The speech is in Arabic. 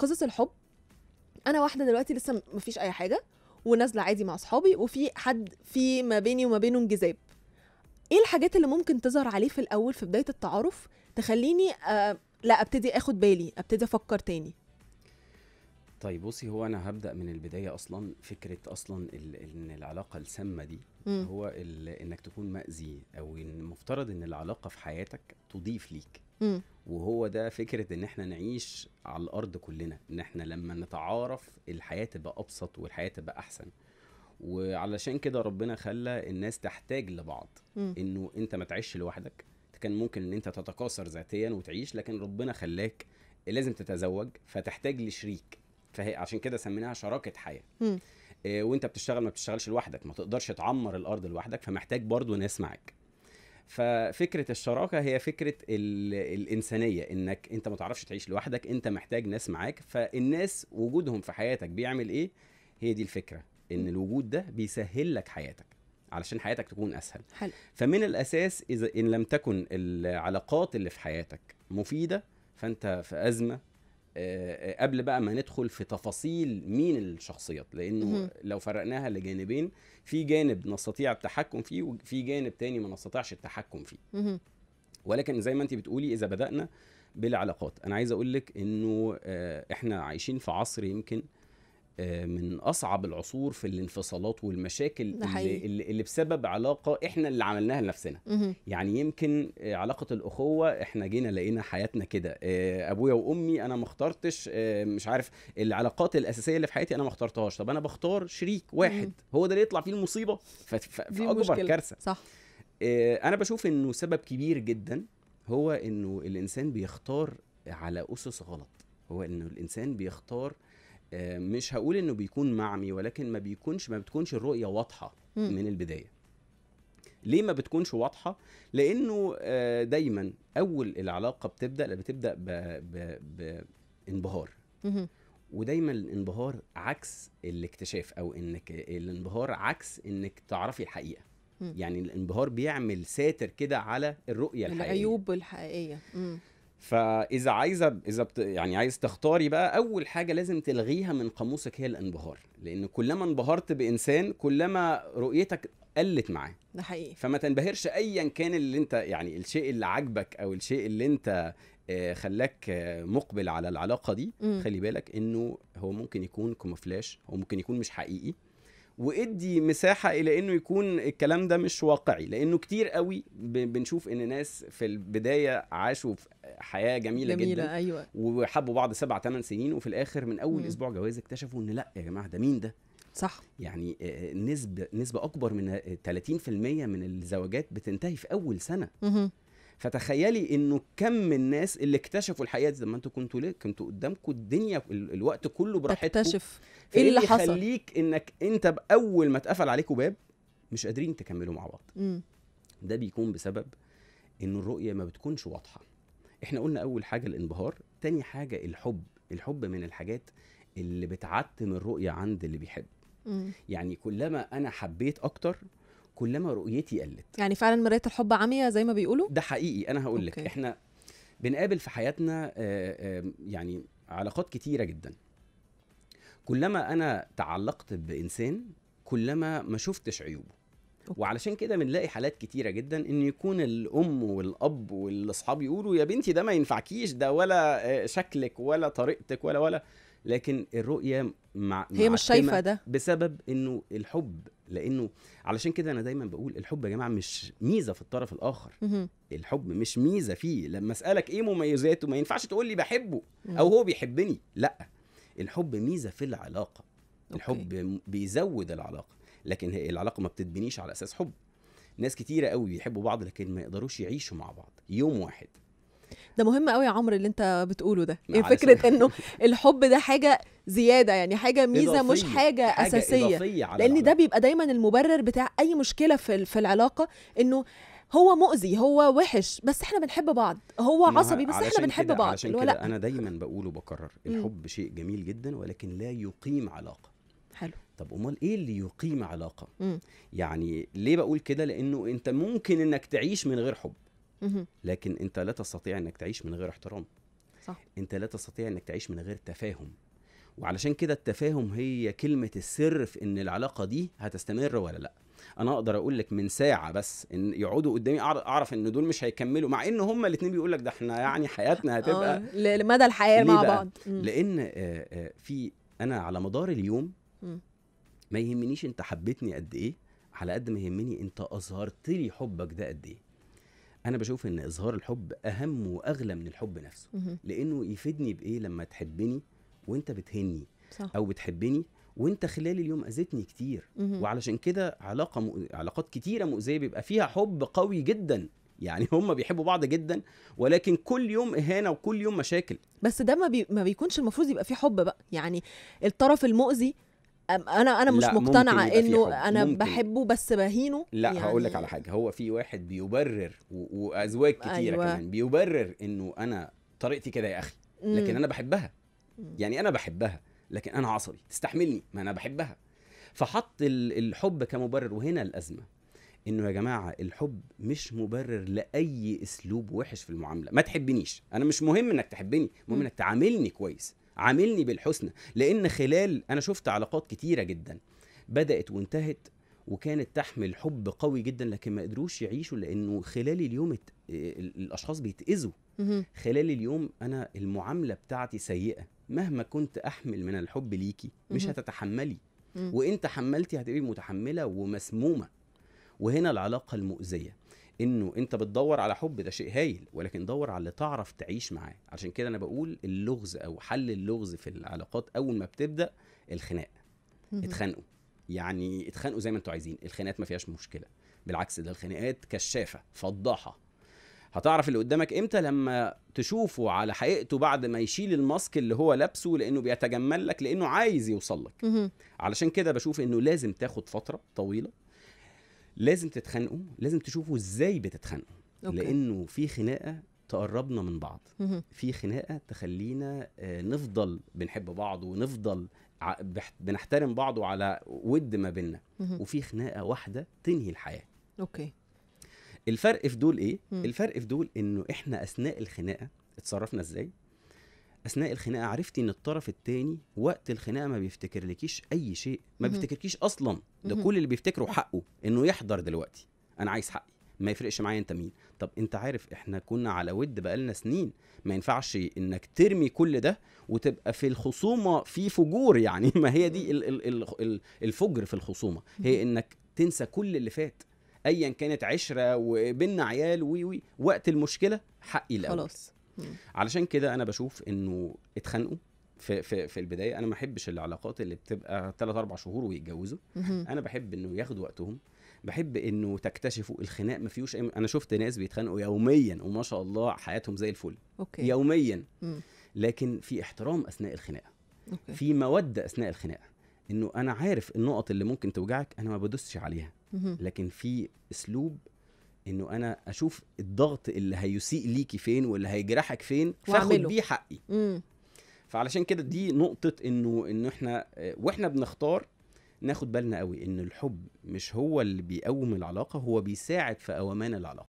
قصص الحب انا واحده دلوقتي لسه مفيش اي حاجه ونازله عادي مع اصحابي وفي حد في ما بيني وما بينه انجذاب ايه الحاجات اللي ممكن تظهر عليه في الاول في بدايه التعارف تخليني أه لا ابتدي اخد بالي ابتدي افكر تاني طيب بصي هو انا هبدا من البدايه اصلا فكره اصلا ان العلاقه السامه دي هو انك تكون مأذي او إن ان العلاقه في حياتك تضيف ليك وهو ده فكره ان احنا نعيش على الارض كلنا ان احنا لما نتعارف الحياه تبقى ابسط والحياه تبقى احسن وعلشان كده ربنا خلى الناس تحتاج لبعض م. انه انت ما تعيش لوحدك كان ممكن ان انت تتكاثر ذاتيا وتعيش لكن ربنا خلاك لازم تتزوج فتحتاج لشريك فهي عشان كده سميناها شراكه حياه م. آه، وانت بتشتغل ما بتشتغلش لوحدك ما تقدرش تعمر الارض لوحدك فمحتاج برضو ناس معاك ففكره الشراكه هي فكره الانسانيه انك انت ما تعرفش تعيش لوحدك انت محتاج ناس معاك فالناس وجودهم في حياتك بيعمل ايه هي دي الفكره ان الوجود ده بيسهل لك حياتك علشان حياتك تكون اسهل حل. فمن الاساس اذا ان لم تكن العلاقات اللي في حياتك مفيده فانت في ازمه آه، آه، قبل بقى ما ندخل في تفاصيل مين الشخصيات لانه لو فرقناها لجانبين في جانب نستطيع التحكم فيه وفي جانب تاني ما نستطيعش التحكم فيه ولكن زي ما انت بتقولي اذا بدانا بالعلاقات انا عايز اقول لك انه آه، احنا عايشين في عصر يمكن آه، من اصعب العصور في الانفصالات والمشاكل اللي, اللي بسبب علاقه احنا اللي عملناها لنفسنا يعني يمكن آه، علاقه الاخوه احنا جينا لقينا حياتنا كده آه، ابويا وامي انا ما اخترتش مش عارف العلاقات الاساسيه اللي في حياتي انا ما اخترتهاش طب انا بختار شريك واحد هو ده اللي يطلع فيه المصيبه فاكبر كارثه صح انا بشوف انه سبب كبير جدا هو انه الانسان بيختار على اسس غلط هو انه الانسان بيختار آه، مش هقول انه بيكون معمي ولكن ما بيكونش ما بتكونش الرؤيه واضحه م. من البدايه ليه ما بتكونش واضحه لانه آه، دايما اول العلاقه بتبدا بتبدا بانبهار ودايما الانبهار عكس الاكتشاف او انك الانبهار عكس انك تعرفي الحقيقه يعني الانبهار بيعمل ساتر كده على الرؤيه الحقيقيه العيوب الحقيقيه فاذا عايزه اذا بت... يعني عايز تختاري بقى اول حاجه لازم تلغيها من قاموسك هي الانبهار لان كلما انبهرت بانسان كلما رؤيتك قلت معاه ده حقيقي فما تنبهرش ايا كان اللي انت يعني الشيء اللي عاجبك او الشيء اللي انت آه، خلاك آه، مقبل على العلاقه دي م. خلي بالك انه هو ممكن يكون كومفلاش هو ممكن يكون مش حقيقي وادي مساحه الى انه يكون الكلام ده مش واقعي لانه كتير قوي بنشوف ان ناس في البدايه عاشوا في حياه جميله, جميلة جدا أيوة. وحبوا بعض سبع ثمان سنين وفي الاخر من اول م. اسبوع جواز اكتشفوا ان لا يا جماعه ده مين ده صح يعني آه، نسبه نسبه اكبر من 30% من الزواجات بتنتهي في اول سنه م -م. فتخيلي انه كم الناس اللي اكتشفوا الحقيقه زي ما انتوا كنتوا ليه كنتوا قدامكم الدنيا الوقت كله براحتكم تكتشف ايه اللي حصل يخليك انك انت باول ما اتقفل عليكم باب مش قادرين تكملوا مع بعض م. ده بيكون بسبب ان الرؤيه ما بتكونش واضحه احنا قلنا اول حاجه الانبهار تاني حاجه الحب الحب من الحاجات اللي بتعتم الرؤيه عند اللي بيحب م. يعني كلما انا حبيت اكتر كلما رؤيتي قلت يعني فعلا مرايه الحب عميه زي ما بيقولوا ده حقيقي انا هقول لك احنا بنقابل في حياتنا آه، يعني علاقات كتيره جدا كلما انا تعلقت بانسان كلما ما شفتش عيوبه أوكي. وعلشان كده بنلاقي حالات كتيرة جدا ان يكون الام والاب والاصحاب يقولوا يا بنتي ده ما ينفعكيش ده ولا آه، شكلك ولا طريقتك ولا ولا لكن الرؤيه مع هي مش شايفه ده بسبب انه الحب لانه علشان كده انا دايما بقول الحب يا جماعه مش ميزه في الطرف الاخر الحب مش ميزه فيه لما اسالك ايه مميزاته ما ينفعش تقول لي بحبه او هو بيحبني لا الحب ميزه في العلاقه الحب بيزود العلاقه لكن العلاقه ما بتتبنيش على اساس حب ناس كتيره قوي بيحبوا بعض لكن ما يقدروش يعيشوا مع بعض يوم واحد ده مهم قوي يا عمرو اللي انت بتقوله ده يعني فكره انه الحب ده حاجه زياده يعني حاجه ميزه إضافية. مش حاجه, حاجة اساسيه لان ده بيبقى دايما المبرر بتاع اي مشكله في في العلاقه انه هو مؤذي هو وحش بس احنا بنحب بعض هو عصبي بس احنا بنحب بعض عشان كده لا. انا دايما بقول وبكرر الحب شيء جميل جدا ولكن لا يقيم علاقه حلو طب امال ايه اللي يقيم علاقه مم. يعني ليه بقول كده لانه انت ممكن انك تعيش من غير حب لكن انت لا تستطيع انك تعيش من غير احترام صح انت لا تستطيع انك تعيش من غير تفاهم وعلشان كده التفاهم هي كلمة السر في ان العلاقة دي هتستمر ولا لا انا اقدر اقول لك من ساعه بس ان يقعدوا قدامي اعرف ان دول مش هيكملوا مع ان هما الاثنين بيقول لك ده احنا يعني حياتنا هتبقى آه، لمدى الحياه مع بعض لان آه، آه، في انا على مدار اليوم ما يهمنيش انت حبيتني قد ايه على قد ما يهمني انت اظهرت لي حبك ده قد ايه انا بشوف ان اظهار الحب اهم واغلى من الحب نفسه لانه يفيدني بايه لما تحبني وانت بتهني صح. او بتحبني وانت خلال اليوم اذيتني كتير وعلشان كده علاقه م... علاقات كتيره مؤذيه بيبقى فيها حب قوي جدا يعني هما بيحبوا بعض جدا ولكن كل يوم اهانه وكل يوم مشاكل بس ده ما, بي... ما بيكونش المفروض يبقى فيه حب بقى يعني الطرف المؤذي انا انا مش مقتنعه انه انا بحبه بس بهينه لا يعني... هقول لك على حاجه هو في واحد بيبرر و... وازواج كتيره أيوة. كمان بيبرر انه انا طريقتي كده يا اخي لكن انا بحبها يعني انا بحبها لكن انا عصبي تستحملني ما انا بحبها فحط الحب كمبرر وهنا الازمه انه يا جماعه الحب مش مبرر لاي اسلوب وحش في المعامله ما تحبنيش انا مش مهم انك تحبني مهم انك تعاملني كويس عاملني بالحسنى لان خلال انا شفت علاقات كتيره جدا بدات وانتهت وكانت تحمل حب قوي جدا لكن ما قدروش يعيشوا لانه خلال اليوم ات... الاشخاص بيتاذوا خلال اليوم انا المعامله بتاعتي سيئه مهما كنت احمل من الحب ليكي مش هتتحملي وان تحملتي هتبقي متحمله ومسمومه وهنا العلاقه المؤذيه انه انت بتدور على حب ده شيء هايل ولكن دور على اللي تعرف تعيش معاه عشان كده انا بقول اللغز او حل اللغز في العلاقات اول ما بتبدا الخناق اتخانقوا يعني اتخانقوا زي ما انتوا عايزين الخناقات ما فيهاش مشكله بالعكس ده الخناقات كشافه فضاحه هتعرف اللي قدامك امتى لما تشوفه على حقيقته بعد ما يشيل الماسك اللي هو لابسه لانه بيتجمل لك لانه عايز يوصل لك علشان كده بشوف انه لازم تاخد فتره طويله لازم تتخانقوا لازم تشوفوا ازاي بتتخانقوا لانه في خناقه تقربنا من بعض في خناقه تخلينا آه، نفضل بنحب بعض ونفضل بنحترم بعض على ود ما بيننا وفي خناقه واحده تنهي الحياه اوكي الفرق في دول ايه الفرق في دول انه احنا اثناء الخناقه اتصرفنا ازاي اثناء الخناقه عرفتي ان الطرف الثاني وقت الخناقه ما بيفتكرلكيش اي شيء ما بيفتكركيش اصلا ده كل اللي بيفتكره حقه انه يحضر دلوقتي انا عايز حقي ما يفرقش معايا انت مين طب انت عارف احنا كنا على ود بقالنا سنين ما ينفعش انك ترمي كل ده وتبقى في الخصومه في فجور يعني ما هي دي الفجر في الخصومه هي انك تنسى كل اللي فات ايا كانت عشره وبيننا عيال ووقت وي وقت المشكله حقي الاول خلاص علشان كده انا بشوف انه اتخانقوا في في في البدايه انا ما بحبش العلاقات اللي بتبقى 3 4 شهور ويتجوزوا انا بحب انه ياخدوا وقتهم بحب انه تكتشفوا الخناق ما فيهوش أي... انا شفت ناس بيتخانقوا يوميا وما شاء الله حياتهم زي الفل أوكي. يوميا مم. لكن في احترام اثناء الخناقه في موده اثناء الخناقه انه انا عارف النقط اللي ممكن توجعك انا ما بدوسش عليها مم. لكن في اسلوب انه انا اشوف الضغط اللي هيسيء ليكي فين واللي هيجرحك فين فاخد بيه حقي مم. فعلشان كده دي نقطه انه انه احنا واحنا بنختار ناخد بالنا قوي ان الحب مش هو اللي بيقوم العلاقه هو بيساعد في اوامان العلاقه